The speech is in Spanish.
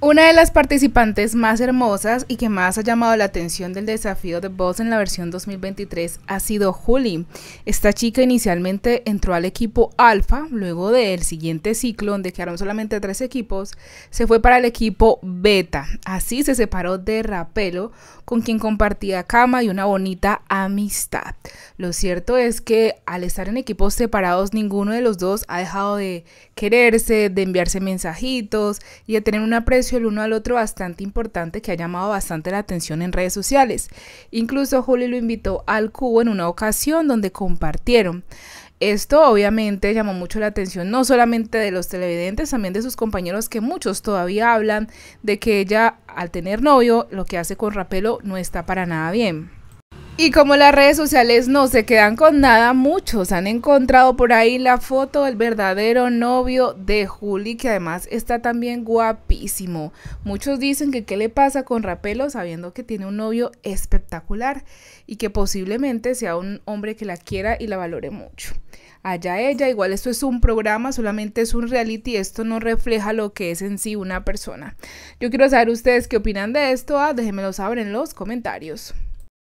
Una de las participantes más hermosas y que más ha llamado la atención del desafío de Boss en la versión 2023 ha sido Julie. Esta chica inicialmente entró al equipo Alfa, luego del siguiente ciclo donde quedaron solamente tres equipos, se fue para el equipo Beta. Así se separó de Rapelo, con quien compartía cama y una bonita amistad. Lo cierto es que al estar en equipos separados, ninguno de los dos ha dejado de quererse, de enviarse mensajitos y de tener un aprecio el uno al otro bastante importante que ha llamado bastante la atención en redes sociales. Incluso Juli lo invitó al cubo en una ocasión donde compartieron. Esto obviamente llamó mucho la atención no solamente de los televidentes, también de sus compañeros que muchos todavía hablan de que ella al tener novio lo que hace con Rapelo no está para nada bien. Y como las redes sociales no se quedan con nada, muchos han encontrado por ahí la foto del verdadero novio de Juli, que además está también guapísimo. Muchos dicen que qué le pasa con Rapelo sabiendo que tiene un novio espectacular y que posiblemente sea un hombre que la quiera y la valore mucho. Allá ella, igual esto es un programa, solamente es un reality, esto no refleja lo que es en sí una persona. Yo quiero saber ustedes qué opinan de esto, ah, déjenmelo saber en los comentarios.